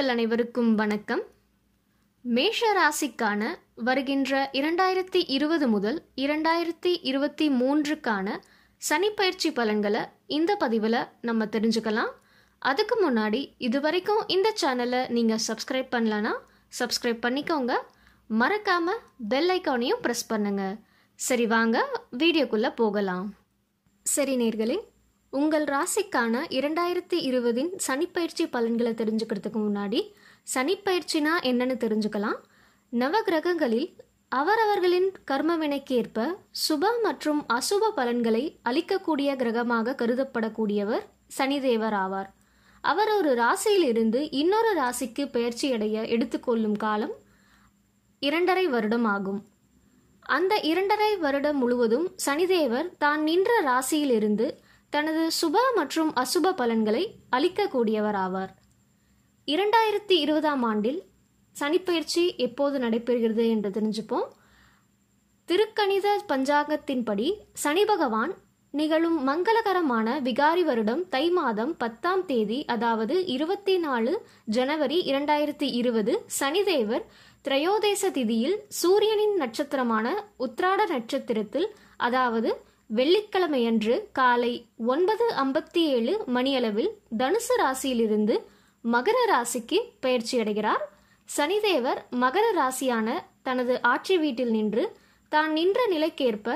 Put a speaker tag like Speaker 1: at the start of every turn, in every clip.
Speaker 1: நேயர்கள் அனைவருக்கும் வணக்கம் மேஷ ராசிக்கான வருகின்ற இரண்டாயிரத்தி இருபது முதல் இரண்டாயிரத்தி இருபத்தி மூன்றுக்கான சனிப்பயிற்சி பலன்களை இந்த பதிவில் நம்ம தெரிஞ்சுக்கலாம் அதுக்கு முன்னாடி இது வரைக்கும் இந்த சேனலை நீங்கள் சப்ஸ்கிரைப் பண்ணலன்னா சப்ஸ்கிரைப் பண்ணிக்கோங்க மறக்காமல் பெல் ஐக்கானையும் ப்ரெஸ் பண்ணுங்கள் சரி வாங்க வீடியோக்குள்ளே போகலாம் சரி நேர்களே உங்கள் ராசிக்கான இரண்டாயிரத்தி இருபதின் சனிப்பயிற்சி பலன்களை தெரிஞ்சுக்கிறதுக்கு முன்னாடி சனிப்பயிற்சினா என்னன்னு தெரிஞ்சுக்கலாம் நவ கிரகங்களில் அவரவர்களின் கர்மவினைக்கு ஏற்ப சுப மற்றும் அசுப பலன்களை அளிக்கக்கூடிய கிரகமாக கருதப்படக்கூடியவர் சனிதேவர் ஆவார் அவர் ஒரு ராசியிலிருந்து இன்னொரு ராசிக்கு பயிற்சி அடைய எடுத்துக்கொள்ளும் காலம் இரண்டரை வருடம் ஆகும் அந்த இரண்டரை வருடம் முழுவதும் சனிதேவர் தான் நின்ற ராசியிலிருந்து தனது சுப மற்றும் அசுப பலன்களை அளிக்கக்கூடியவர் ஆவார் இரண்டாயிரத்தி இருபதாம் ஆண்டில் சனிப்பயிற்சி எப்போது நடைபெறுகிறது என்று தெரிஞ்சுப்போம் திருக்கணித பஞ்சாங்கத்தின்படி சனி பகவான் நிகழும் மங்களகரமான விகாரி வருடம் தை மாதம் பத்தாம் தேதி அதாவது இருபத்தி நாலு ஜனவரி இரண்டாயிரத்தி இருபது சனிதேவர் திரையோதேச திதியில் சூரியனின் நட்சத்திரமான உத்ராட நட்சத்திரத்தில் அதாவது வெள்ளிக்கிழமையன்று காலை ஒன்பது ஐம்பத்தி ஏழு மணியளவில் தனுசு ராசியிலிருந்து மகர ராசிக்கு அடைகிறார் சனிதேவர் மகர ராசியான தனது ஆட்சி வீட்டில் நின்று தான் நின்ற நிலைக்கேற்ப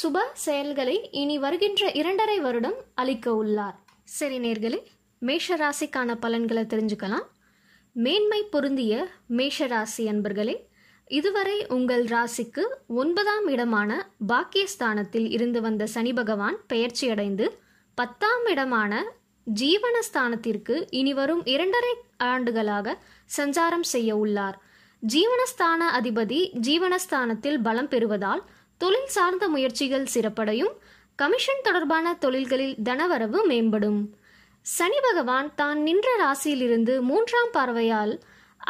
Speaker 1: சுப செயல்களை இனி வருகின்ற இரண்டரை வருடம் அளிக்க உள்ளார் சரி நேர்களே மேஷ ராசிக்கான பலன்களை தெரிஞ்சுக்கலாம் மேன்மை பொருந்திய மேஷ ராசி அன்பர்களே இதுவரை உங்கள் ராசிக்கு ஒன்பதாம் இடமான பாக்கியஸ்தானத்தில் இருந்து வந்த சனி பகவான் பெயர்ச்சியடைந்து பத்தாம் இடமான ஜீவனஸ்தானத்திற்கு இனிவரும் இரண்டரை ஆண்டுகளாக சஞ்சாரம் செய்ய உள்ளார் ஜீவனஸ்தான அதிபதி ஜீவனஸ்தானத்தில் பலம் பெறுவதால் தொழில் சார்ந்த முயற்சிகள் சிறப்படையும் கமிஷன் தொடர்பான தொழில்களில் தனவரவு மேம்படும் சனி பகவான் தான் நின்ற ராசியிலிருந்து மூன்றாம் பார்வையால்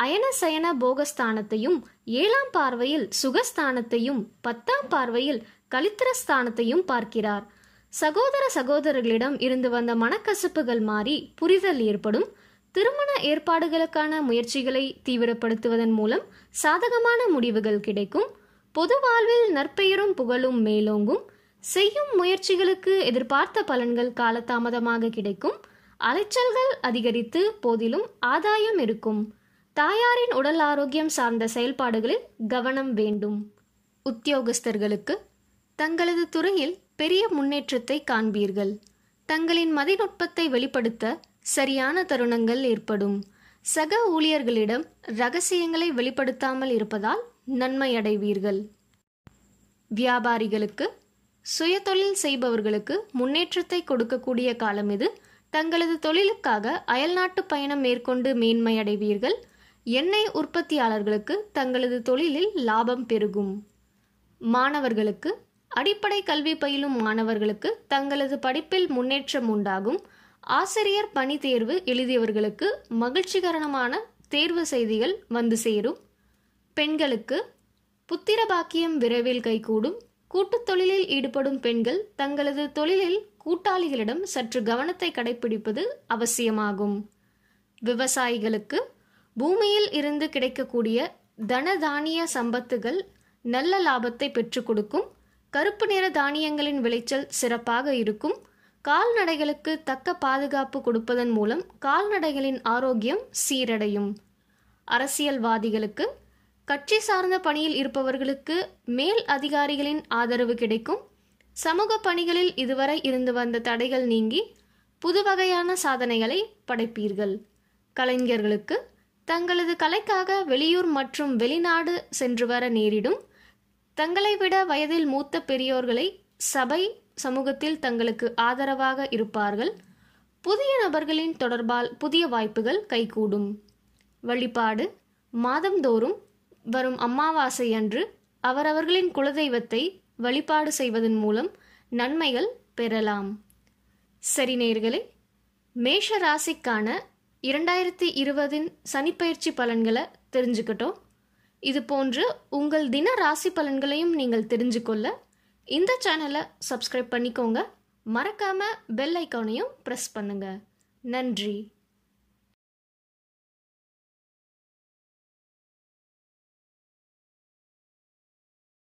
Speaker 1: அயன சயன போகஸ்தானத்தையும் ஏழாம் பார்வையில் சுகஸ்தானத்தையும் பத்தாம் பார்வையில் கலித்திரஸ்தானத்தையும் பார்க்கிறார் சகோதர சகோதரர்களிடம் இருந்து வந்த மனக்கசப்புகள் மாறி புரிதல் ஏற்படும் திருமண ஏற்பாடுகளுக்கான முயற்சிகளை தீவிரப்படுத்துவதன் மூலம் சாதகமான முடிவுகள் கிடைக்கும் பொது வாழ்வில் நற்பெயரும் புகழும் மேலோங்கும் செய்யும் முயற்சிகளுக்கு எதிர்பார்த்த பலன்கள் காலதாமதமாக கிடைக்கும் அலைச்சல்கள் அதிகரித்து போதிலும் ஆதாயம் இருக்கும் தாயாரின் உடல் ஆரோக்கியம் சார்ந்த செயல்பாடுகளில் கவனம் வேண்டும் உத்தியோகஸ்தர்களுக்கு தங்களது துறையில் பெரிய முன்னேற்றத்தை காண்பீர்கள் தங்களின் மதிநுட்பத்தை வெளிப்படுத்த சரியான தருணங்கள் ஏற்படும் சக ஊழியர்களிடம் ரகசியங்களை வெளிப்படுத்தாமல் இருப்பதால் நன்மை அடைவீர்கள் வியாபாரிகளுக்கு சுயதொழில் செய்பவர்களுக்கு முன்னேற்றத்தை கொடுக்கக்கூடிய காலம் இது தங்களது தொழிலுக்காக அயல்நாட்டு பயணம் மேற்கொண்டு மேன்மையடைவீர்கள் எண்ணெய் உற்பத்தியாளர்களுக்கு தங்களது தொழிலில் லாபம் பெருகும் மாணவர்களுக்கு அடிப்படை கல்வி பயிலும் மாணவர்களுக்கு தங்களது படிப்பில் முன்னேற்றம் உண்டாகும் ஆசிரியர் பணி தேர்வு எழுதியவர்களுக்கு மகிழ்ச்சிகரமான தேர்வு செய்திகள் வந்து சேரும் பெண்களுக்கு புத்திர பாக்கியம் விரைவில் கைகூடும் கூட்டுத் தொழிலில் ஈடுபடும் பெண்கள் தங்களது தொழிலில் கூட்டாளிகளிடம் சற்று கவனத்தை கடைபிடிப்பது அவசியமாகும் விவசாயிகளுக்கு பூமியில் இருந்து கிடைக்கக்கூடிய தனதானிய சம்பத்துகள் நல்ல லாபத்தை பெற்றுக் கொடுக்கும் கருப்பு நிற தானியங்களின் விளைச்சல் சிறப்பாக இருக்கும் கால்நடைகளுக்கு தக்க பாதுகாப்பு கொடுப்பதன் மூலம் கால்நடைகளின் ஆரோக்கியம் சீரடையும் அரசியல்வாதிகளுக்கு கட்சி சார்ந்த பணியில் இருப்பவர்களுக்கு மேல் அதிகாரிகளின் ஆதரவு கிடைக்கும் சமூக பணிகளில் இதுவரை இருந்து வந்த தடைகள் நீங்கி புதுவகையான சாதனைகளை படைப்பீர்கள் கலைஞர்களுக்கு தங்களது கலைக்காக வெளியூர் மற்றும் வெளிநாடு சென்று வர நேரிடும் தங்களை விட வயதில் மூத்த பெரியோர்களை சபை சமூகத்தில் தங்களுக்கு ஆதரவாக இருப்பார்கள் புதிய நபர்களின் தொடர்பால் புதிய வாய்ப்புகள் கைகூடும் வழிபாடு மாதந்தோறும் வரும் அமாவாசை அன்று அவரவர்களின் குலதெய்வத்தை வழிபாடு செய்வதன் மூலம் நன்மைகள் பெறலாம் சரி நேர்களே மேஷ ராசிக்கான இரண்டாயிரத்தி இருபதின் சனிப்பயிற்சி பலன்களை தெரிஞ்சுக்கிட்டோம் இது போன்று உங்கள் தின ராசி பலன்களையும் நீங்கள் தெரிஞ்சுக்கொள்ள இந்த சேனலை சப்ஸ்கிரைப் பண்ணிக்கோங்க மறக்காமல் பெல் ஐக்கானையும் ப்ரெஸ் பண்ணுங்கள் நன்றி